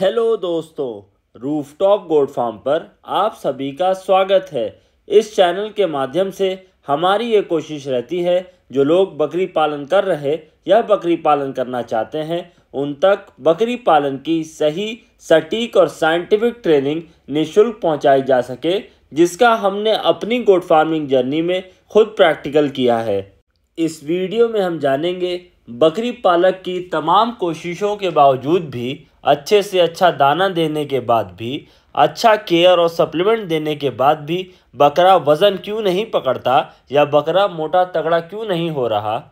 hello दोस्तों rooftop गोड farm पर आप सभी का स्वागत है इस चैनल के माध्यम से हमारी ये कोशिश रहती है जो लोग बकरी पालन कर रहे या बकरी पालन करना चाहते हैं उन तक बकरी पालन की सही सटीक और साइंटिफिक ट्रेनिंग निशुल्क पहुंचाई जा सके जिसका हमने अपनी गोड फार्मिंग जर्नी में खुद प्रैक्टिकल किया है इस वीडियो में हम जानेंगे बकरी पालक की तमाम कोशिशों के बावजूद भी अच्छे से अच्छा दाना देने के बाद भी अच्छा केयर और सप्लीमेंट देने के बाद भी बकरा वज़न क्यों नहीं पकड़ता या बकरा मोटा तगड़ा क्यों नहीं हो रहा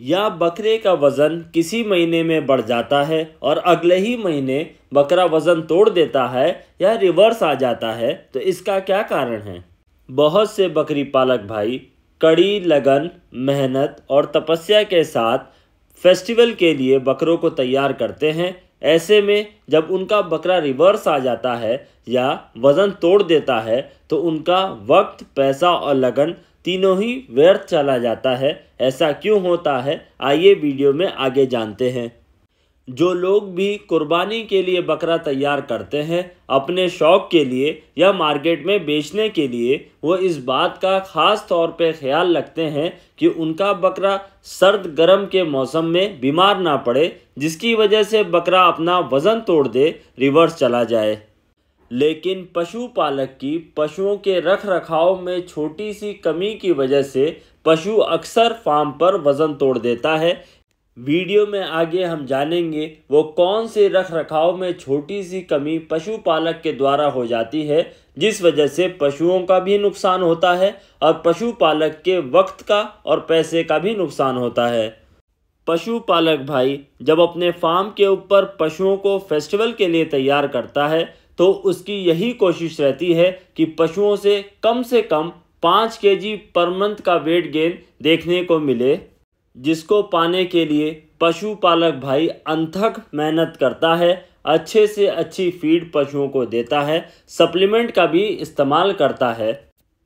या बकरे का वज़न किसी महीने में बढ़ जाता है और अगले ही महीने बकरा वज़न तोड़ देता है या रिवर्स आ जाता है तो इसका क्या कारण है बहुत से बकरी पालक भाई कड़ी लगन मेहनत और तपस्या के साथ फेस्टिवल के लिए बकरों को तैयार करते हैं ऐसे में जब उनका बकरा रिवर्स आ जाता है या वज़न तोड़ देता है तो उनका वक्त पैसा और लगन तीनों ही व्यर्थ चला जाता है ऐसा क्यों होता है आइए वीडियो में आगे जानते हैं जो लोग भी कुर्बानी के लिए बकरा तैयार करते हैं अपने शौक़ के लिए या मार्केट में बेचने के लिए वो इस बात का ख़ास तौर पे ख्याल रखते हैं कि उनका बकरा सर्द गर्म के मौसम में बीमार ना पड़े जिसकी वजह से बकरा अपना वज़न तोड़ दे रिवर्स चला जाए लेकिन पशुपालक की पशुओं के रख रखाव में छोटी सी कमी की वजह से पशु अक्सर फार्म पर वज़न तोड़ देता है वीडियो में आगे हम जानेंगे वो कौन से रख रखाव में छोटी सी कमी पशुपालक के द्वारा हो जाती है जिस वजह से पशुओं का भी नुकसान होता है और पशुपालक के वक्त का और पैसे का भी नुकसान होता है पशुपालक भाई जब अपने फार्म के ऊपर पशुओं को फेस्टिवल के लिए तैयार करता है तो उसकी यही कोशिश रहती है कि पशुओं से कम से कम पाँच के जी पर मंथ का वेट गेन देखने को मिले जिसको पाने के लिए पशुपालक भाई अनथक मेहनत करता है अच्छे से अच्छी फीड पशुओं को देता है सप्लीमेंट का भी इस्तेमाल करता है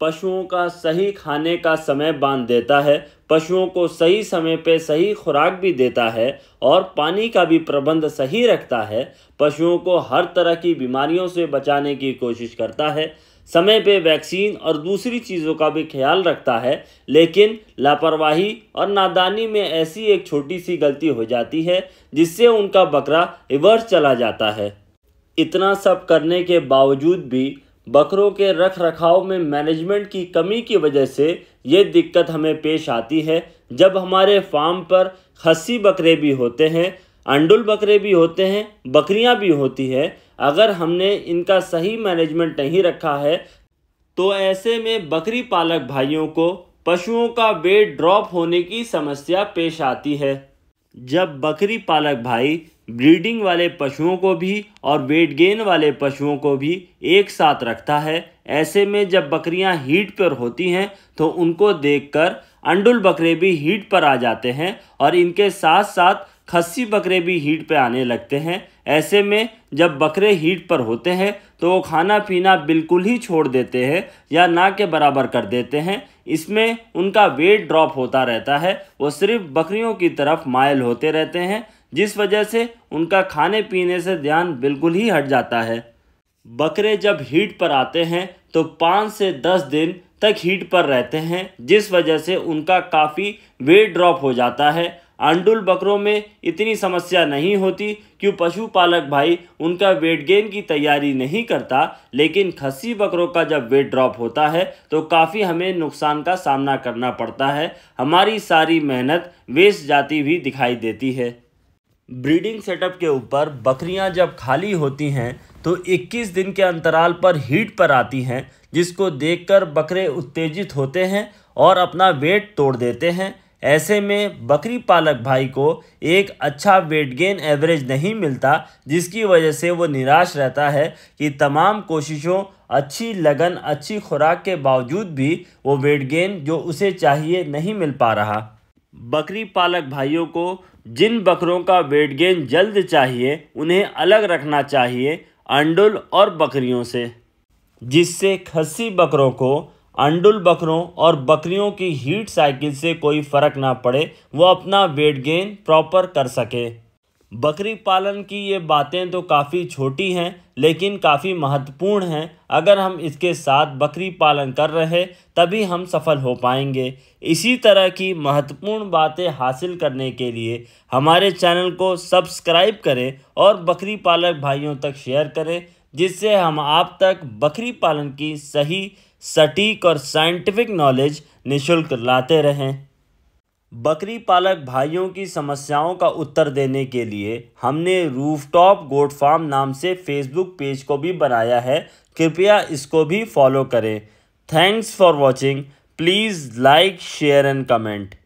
पशुओं का सही खाने का समय बांध देता है पशुओं को सही समय पे सही खुराक भी देता है और पानी का भी प्रबंध सही रखता है पशुओं को हर तरह की बीमारियों से बचाने की कोशिश करता है समय पे वैक्सीन और दूसरी चीज़ों का भी ख्याल रखता है लेकिन लापरवाही और नादानी में ऐसी एक छोटी सी गलती हो जाती है जिससे उनका बकरा रिवर्स चला जाता है इतना सब करने के बावजूद भी बकरों के रख रखाव में मैनेजमेंट की कमी की वजह से ये दिक्कत हमें पेश आती है जब हमारे फार्म पर खसी बकरे भी होते हैं अंडुल बकरे भी होते हैं बकरियां भी होती है अगर हमने इनका सही मैनेजमेंट नहीं रखा है तो ऐसे में बकरी पालक भाइयों को पशुओं का वेट ड्रॉप होने की समस्या पेश आती है जब बकरी पालक भाई ब्रीडिंग वाले पशुओं को भी और वेट गेन वाले पशुओं को भी एक साथ रखता है ऐसे में जब बकरियां हीट पर होती हैं तो उनको देखकर अंडुल बकरे भी हीट पर आ जाते हैं और इनके साथ साथ खस्सी बकरे भी हीट पर आने लगते हैं ऐसे में जब बकरे हीट पर होते हैं तो वो खाना पीना बिल्कुल ही छोड़ देते हैं या ना के बराबर कर देते हैं इसमें उनका वेट ड्रॉप होता रहता है वो सिर्फ बकरियों की तरफ मायल होते रहते हैं जिस वजह से उनका खाने पीने से ध्यान बिल्कुल ही हट जाता है बकरे जब हीट पर आते हैं तो पाँच से दस दिन तक हीट पर रहते हैं जिस वजह से उनका काफ़ी वेट ड्रॉप हो जाता है अंडुल बकरों में इतनी समस्या नहीं होती कि पशुपालक भाई उनका वेट गेन की तैयारी नहीं करता लेकिन खस्सी बकरों का जब वेट ड्रॉप होता है तो काफ़ी हमें नुकसान का सामना करना पड़ता है हमारी सारी मेहनत वेस्ट जाती हुई दिखाई देती है ब्रीडिंग सेटअप के ऊपर बकरियां जब खाली होती हैं तो 21 दिन के अंतराल पर हीट पर आती हैं जिसको देखकर बकरे उत्तेजित होते हैं और अपना वेट तोड़ देते हैं ऐसे में बकरी पालक भाई को एक अच्छा वेट गेन एवरेज नहीं मिलता जिसकी वजह से वो निराश रहता है कि तमाम कोशिशों अच्छी लगन अच्छी खुराक के बावजूद भी वो वेट गेन जो उसे चाहिए नहीं मिल पा रहा बकरी पालक भाइयों को जिन बकरों का वेट गेन जल्द चाहिए उन्हें अलग रखना चाहिए अंडुल और बकरियों से जिससे खस्सी बकरों को अंडुल बकरों और बकरियों की हीट साइकिल से कोई फ़र्क ना पड़े वो अपना वेट गेन प्रॉपर कर सके बकरी पालन की ये बातें तो काफ़ी छोटी हैं लेकिन काफ़ी महत्वपूर्ण हैं अगर हम इसके साथ बकरी पालन कर रहे तभी हम सफल हो पाएंगे इसी तरह की महत्वपूर्ण बातें हासिल करने के लिए हमारे चैनल को सब्सक्राइब करें और बकरी पालक भाइयों तक शेयर करें जिससे हम आप तक बकरी पालन की सही सटीक और साइंटिफिक नॉलेज निशुल्क लाते रहें बकरी पालक भाइयों की समस्याओं का उत्तर देने के लिए हमने रूफटॉप गोट फार्म नाम से फेसबुक पेज को भी बनाया है कृपया इसको भी फॉलो करें thanks for watching please like share and comment